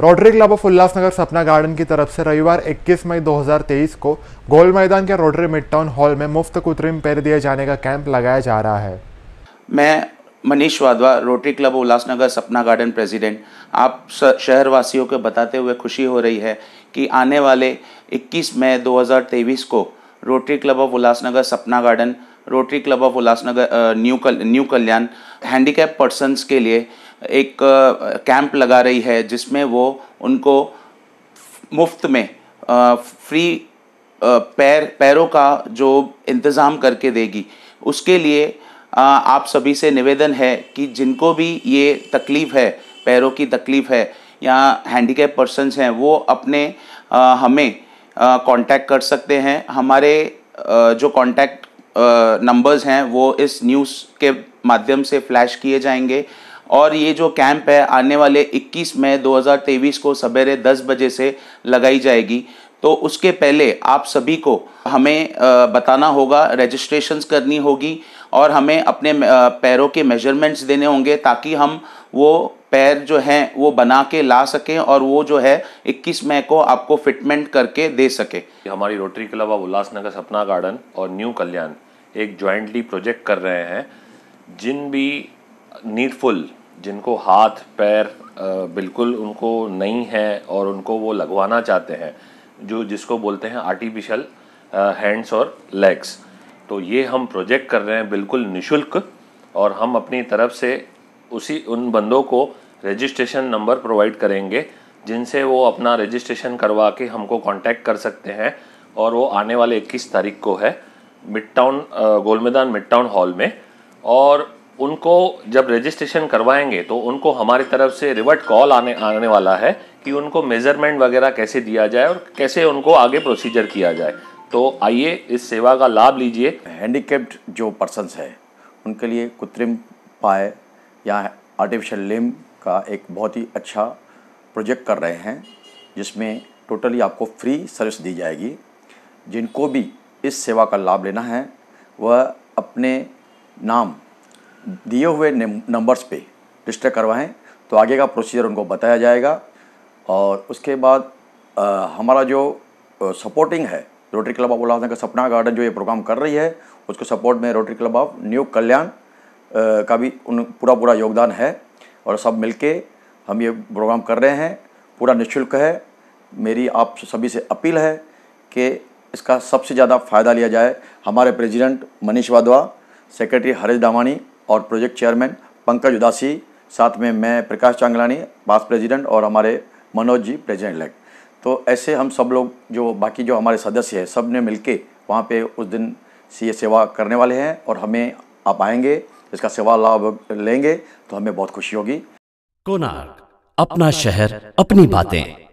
rotary Club of Ulhasnagar Sapna garden की तरफ से रविवार 21 मई 2023 को गोल मैदान के रोटरी मिड टाउन हॉल में मुफ्त कृत्रिम पैर दिए जाने का कैंप लगाया जा रहा है मैं Manish Wadhwa Rotary Club Ulhasnagar Sapna Garden president आप शहरवासियों को बताते हुए खुशी हो रही है कि आने वाले 21 मई 2023 को rotary Club of Ulhasnagar Sapna Garden Rotary Club of Ulhasnagar New कल, न्यू कल्याण हैंडीकैप पर्सनस के लिए एक कैंप लगा रही है जिसमें वो उनको मुफ्त में फ्री पैर पैरों का जो इंतज़ाम करके देगी उसके लिए आप सभी से निवेदन है कि जिनको भी ये तकलीफ़ है पैरों की तकलीफ़ है या हैंडीकेप पर्सनस हैं वो अपने हमें कांटेक्ट कर सकते हैं हमारे जो कांटेक्ट नंबर्स हैं वो इस न्यूज़ के माध्यम से फ्लैश किए जाएंगे और ये जो कैंप है आने वाले 21 मई 2023 को सवेरे 10 बजे से लगाई जाएगी तो उसके पहले आप सभी को हमें बताना होगा रजिस्ट्रेशंस करनी होगी और हमें अपने पैरों के मेजरमेंट्स देने होंगे ताकि हम वो पैर जो हैं वो बना के ला सकें और वो जो है 21 मई को आपको फिटमेंट करके दे सके हमारी rotary Club of Ulhasnagar Sapna garden और न्यू कल्याण एक ज्वाइंटली प्रोजेक्ट कर रहे हैं जिन भी नीडफुल जिनको हाथ पैर बिल्कुल उनको नहीं है और उनको वो लगवाना चाहते हैं जो जिसको बोलते हैं आर्टिफिशियल हैंड्स और लेग्स तो ये हम प्रोजेक्ट कर रहे हैं बिल्कुल निशुल्क और हम अपनी तरफ से उसी उन बंदों को रजिस्ट्रेशन नंबर प्रोवाइड करेंगे जिनसे वो अपना रजिस्ट्रेशन करवा के हमको कांटेक्ट कर सकते हैं और वो आने वाले 21 तारीख को है मिड टाउन गोल मैदान मिड टाउन हॉल में और उनको जब रजिस्ट्रेशन करवाएंगे तो उनको हमारी तरफ से रिवर्ट कॉल आने आने वाला है कि उनको मेजरमेंट वगैरह कैसे दिया जाए और कैसे उनको आगे प्रोसीजर किया जाए तो आइए इस सेवा का लाभ लीजिए हैंडीकेप्ड जो पर्सनस हैं उनके लिए कृत्रिम पाए या आर्टिफिशियल लिम का एक बहुत ही अच्छा प्रोजेक्ट कर रहे हैं जिसमें टोटली आपको फ्री सर्विस दी जाएगी जिनको भी इस सेवा का लाभ लेना है वह अपने नाम दिए हुए नंबर्स पे रजिस्टर करवाएं तो आगे का प्रोसीजर उनको बताया जाएगा और उसके बाद आ, हमारा जो सपोर्टिंग है रोटरी क्लब ऑफ उल्लासनगर का सपना गार्डन जो ये प्रोग्राम कर रही है उसको सपोर्ट में Rotary Club of New Kalyan का भी उन पूरा पूरा योगदान है और सब मिल हम ये प्रोग्राम कर रहे हैं पूरा निःशुल्क है मेरी आप सभी से अपील है कि इसका सबसे ज़्यादा फ़ायदा लिया जाए हमारे प्रेसिडेंट मनीष वाधवा सेक्रेटरी हरीश दामानी और प्रोजेक्ट चेयरमैन पंकज उदासी साथ में मैं प्रकाश चांगलानी पास प्रेसिडेंट और हमारे मनोज जी प्रेसिडेंट इलेक्ट तो ऐसे हम सब लोग जो बाकी जो हमारे सदस्य हैं सब ने मिल के वहाँ पर उस दिन सी सेवा करने वाले हैं और हमें आप आएंगे इसका सेवा लाभ लेंगे तो हमें बहुत खुशी होगी कोनार अपना शहर अपनी बातें